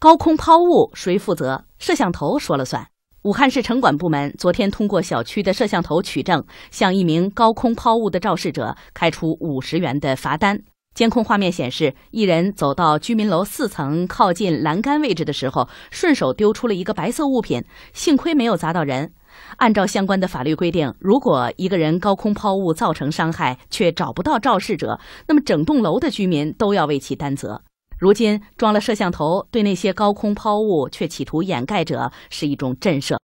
高空抛物谁负责？摄像头说了算。武汉市城管部门昨天通过小区的摄像头取证，向一名高空抛物的肇事者开出五十元的罚单。监控画面显示，一人走到居民楼四层靠近栏杆位置的时候，顺手丢出了一个白色物品，幸亏没有砸到人。按照相关的法律规定，如果一个人高空抛物造成伤害却找不到肇事者，那么整栋楼的居民都要为其担责。如今装了摄像头，对那些高空抛物却企图掩盖者是一种震慑。